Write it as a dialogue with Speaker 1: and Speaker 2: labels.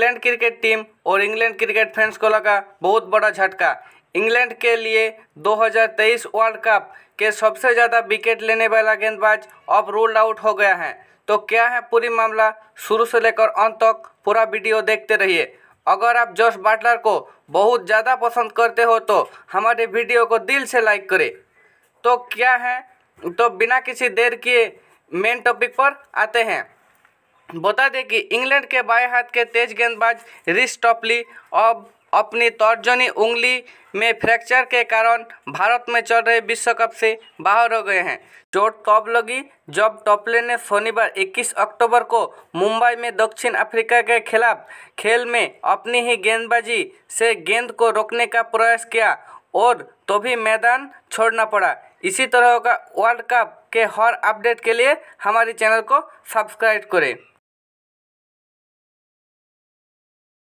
Speaker 1: England cricket team और England cricket fans को लगा बहुत बड़ा झटका इंग्लैंड के लिए 2023 वर्ल्ड कप के सबसे ज़्यादा विकेट लेने वाला गेंदबाज अब रूल्ड आउट हो गया है तो क्या है पूरी मामला शुरू से लेकर अंत तक पूरा वीडियो देखते रहिए अगर आप जॉस बाटलर को बहुत ज़्यादा पसंद करते हो तो हमारे वीडियो को दिल से लाइक करें तो क्या है तो बिना किसी देर के मेन टॉपिक पर आते हैं बता दें कि इंग्लैंड के बाएं हाथ के तेज गेंदबाज रिस टॉपली अब अपनी तर्जनी उंगली में फ्रैक्चर के कारण भारत में चल रहे विश्व कप से बाहर हो गए हैं चोट तब लगी जब टॉपले ने शनिवार 21 अक्टूबर को मुंबई में दक्षिण अफ्रीका के खिलाफ खेल में अपनी ही गेंदबाजी से गेंद को रोकने का प्रयास किया और तो भी मैदान छोड़ना पड़ा इसी तरह का वर्ल्ड कप के हर अपडेट के लिए हमारे चैनल को सब्सक्राइब करें